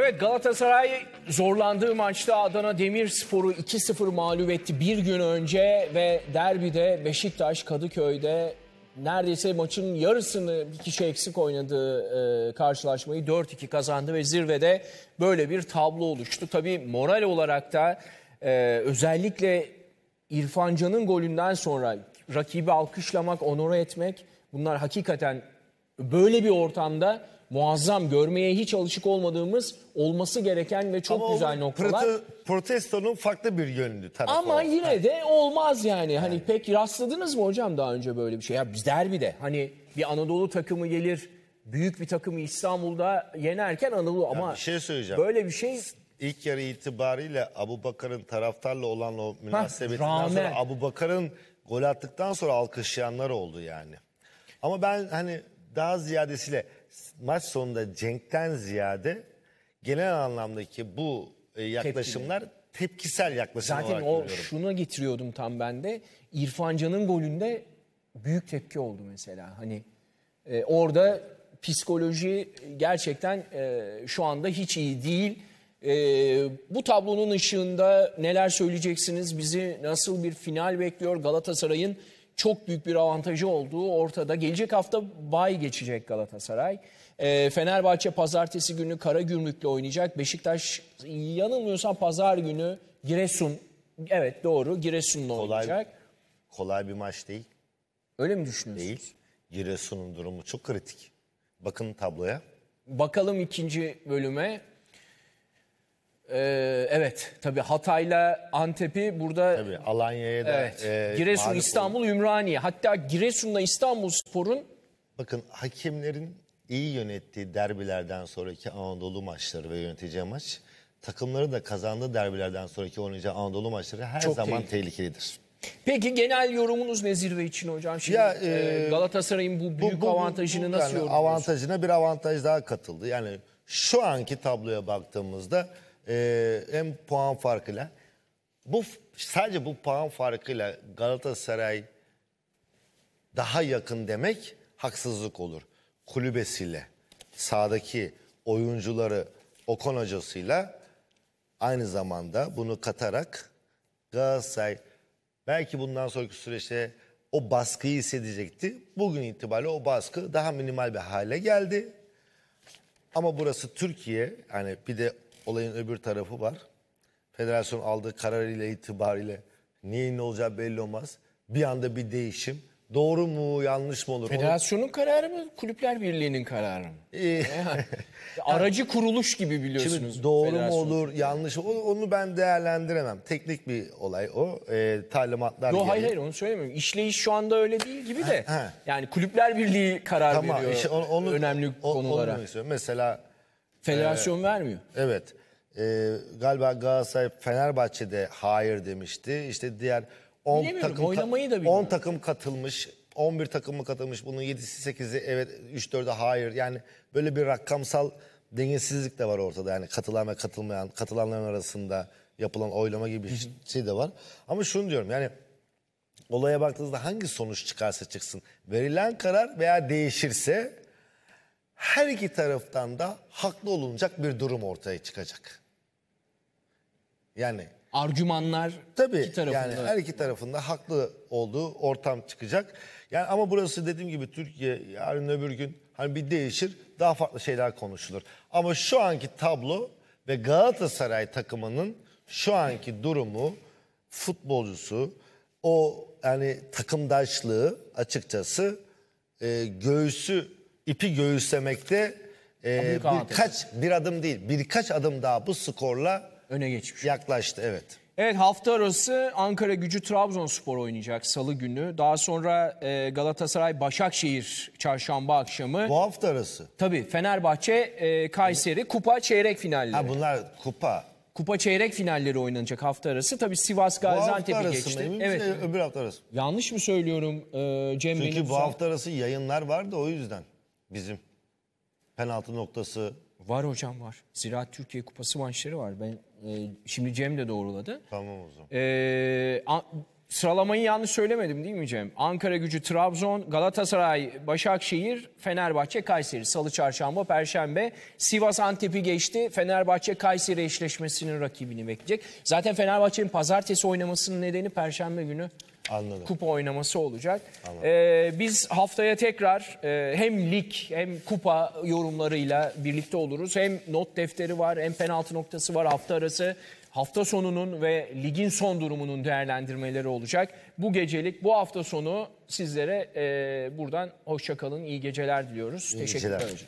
Evet Galatasaray zorlandığı maçta Adana Demirspor'u 2-0 mağlup etti bir gün önce ve derbide Beşiktaş Kadıköy'de neredeyse maçın yarısını bir kişi eksik oynadığı e, karşılaşmayı 4-2 kazandı ve zirvede böyle bir tablo oluştu. tabi moral olarak da e, özellikle İrfan Can'ın golünden sonra rakibi alkışlamak, onore etmek bunlar hakikaten böyle bir ortamda muazzam görmeye hiç alışık olmadığımız olması gereken ve çok Ama güzel noktalar. protestonun farklı bir yönündü tarafı. Ama olarak. yine ha. de olmaz yani. Hani yani. Hani pek rastladınız mı hocam daha önce böyle bir şey? Ya biz derbide hani bir Anadolu takımı gelir büyük bir takımı İstanbul'da yenerken Anadolu ya ama bir şey söyleyeceğim. böyle bir şey ilk yarı itibariyle Abu Bakar'ın taraftarla olan o münasebetinden ha, sonra Abu Bakar'ın gol attıktan sonra alkışlayanlar oldu yani. Ama ben hani daha ziyadesiyle maç sonunda cenkten ziyade genel anlamdaki bu e, yaklaşımlar tepkisel yaklaşım Zaten olarak o görüyorum. şuna getiriyordum tam ben de. İrfan Can'ın golünde büyük tepki oldu mesela. Hani e, orada psikoloji gerçekten e, şu anda hiç iyi değil. E, bu tablonun ışığında neler söyleyeceksiniz? Bizi nasıl bir final bekliyor Galatasaray'ın? çok büyük bir avantajı olduğu ortada. Gelecek hafta bay geçecek Galatasaray. E, Fenerbahçe pazartesi günü Kara Gümrükle oynayacak. Beşiktaş yanılmıyorsam pazar günü Giresun. Evet doğru Giresun'la kolay, oynayacak. Kolay bir maç değil. Öyle mi düşünüyorsunuz? Değil. Giresun'un durumu çok kritik. Bakın tabloya. Bakalım ikinci bölüme. Ee, evet tabii Hatay'la Antep'i burada tabii Alanya'ya da evet, e, Giresun, İstanbul, olur. Ümraniye. Hatta Giresun'la İstanbul Spor'un bakın hakemlerin iyi yönettiği derbilerden sonraki Anadolu maçları ve yöneteceği maç takımları da kazandığı derbilerden sonraki oynayacağı Anadolu maçları her Çok zaman tehlikelidir. Peki genel yorumunuz ne zirve için hocam? Şimdi ya, e, e Galatasaray'ın bu büyük bu, bu, avantajını bu, bu, nasıl yani yorumluyorsunuz? Avantajına bir avantaj daha katıldı. Yani şu anki tabloya baktığımızda e, hem puan farkıyla. Bu sadece bu puan farkıyla Galatasaray daha yakın demek haksızlık olur. Kulübesiyle, sahadaki oyuncuları Okan hocasıyla aynı zamanda bunu katarak Galatasaray belki bundan sonraki süreçte o baskıyı hissedecekti. Bugün itibariyle o baskı daha minimal bir hale geldi. Ama burası Türkiye. Hani bir de olayın öbür tarafı var. Federasyon aldığı kararıyla itibariyle neyin ne olacağı belli olmaz. Bir anda bir değişim. Doğru mu yanlış mı olur? Federasyonun kararı mı, Kulüpler Birliği'nin kararı mı? Aracı kuruluş gibi biliyorsunuz. Şimdi doğru mu federasyon. olur, yanlış mı onu ben değerlendiremem. Teknik bir olay o. Ee, talimatlar Yo, hayır hayır onu söylemiyorum. İşleyiş şu anda öyle değil gibi de. Ha, ha. Yani Kulüpler Birliği karar Tamam, veriyor işte onu, onu- önemli o- konulara. demek Mesela Federasyon e, vermiyor. evet e, galiba Galatasaray Fenerbahçe'de hayır demişti. İşte diğer 10 takım oynamayı da 10 takım katılmış. 11 takım mı katılmış? Bunun 7'si 8'i evet 3 4'ü hayır. Yani böyle bir rakamsal dengesizlik de var ortada. Yani katılan ve katılmayan, katılanların arasında yapılan oylama gibi bir şey de var. Ama şunu diyorum yani olaya baktığınızda hangi sonuç çıkarsa çıksın verilen karar veya değişirse her iki taraftan da haklı olunacak bir durum ortaya çıkacak. Yani argümanlar tabii, iki tarafında. Yani her iki tarafında haklı olduğu ortam çıkacak. Yani ama burası dediğim gibi Türkiye yarın öbür gün hani bir değişir daha farklı şeyler konuşulur. Ama şu anki tablo ve Galatasaray takımının şu anki durumu futbolcusu o yani takımdaşlığı açıkçası e, göğsü ipi göğüslemekte e, birkaç bir adım değil birkaç adım daha bu skorla öne geçmiş. Yaklaştı evet. Evet hafta arası Ankara gücü Trabzonspor oynayacak salı günü. Daha sonra e, Galatasaray Başakşehir çarşamba akşamı. Bu hafta arası. Tabii Fenerbahçe e, Kayseri kupa çeyrek finalleri. Ha bunlar kupa. Kupa çeyrek finalleri oynanacak hafta arası. Tabii Sivas Gaziantep'e arası mı? geçti. Emin Evet. Öbür hafta arası. Yanlış mı söylüyorum e, Cem Çünkü bu hafta arası yayınlar vardı o yüzden bizim penaltı noktası. Var hocam var. Ziraat Türkiye Kupası maçları var. Ben ee, şimdi Cem de doğruladı. Tamam o zaman. Ee, sıralamayı yanlış söylemedim değil mi Cem? Ankara gücü, Trabzon, Galatasaray, Başakşehir, Fenerbahçe, Kayseri. Salı, çarşamba, perşembe. Sivas Antep'i geçti. Fenerbahçe, Kayseri eşleşmesinin rakibini bekleyecek. Zaten Fenerbahçe'nin pazartesi oynamasının nedeni perşembe günü Anladım. kupa oynaması olacak. Ee, biz haftaya tekrar e, hem lig hem kupa yorumlarıyla birlikte oluruz. Hem not defteri var hem penaltı noktası var hafta arası. Hafta sonunun ve ligin son durumunun değerlendirmeleri olacak. Bu gecelik bu hafta sonu sizlere e, buradan hoşçakalın, iyi geceler diliyoruz. İyi Teşekkürler. geceler.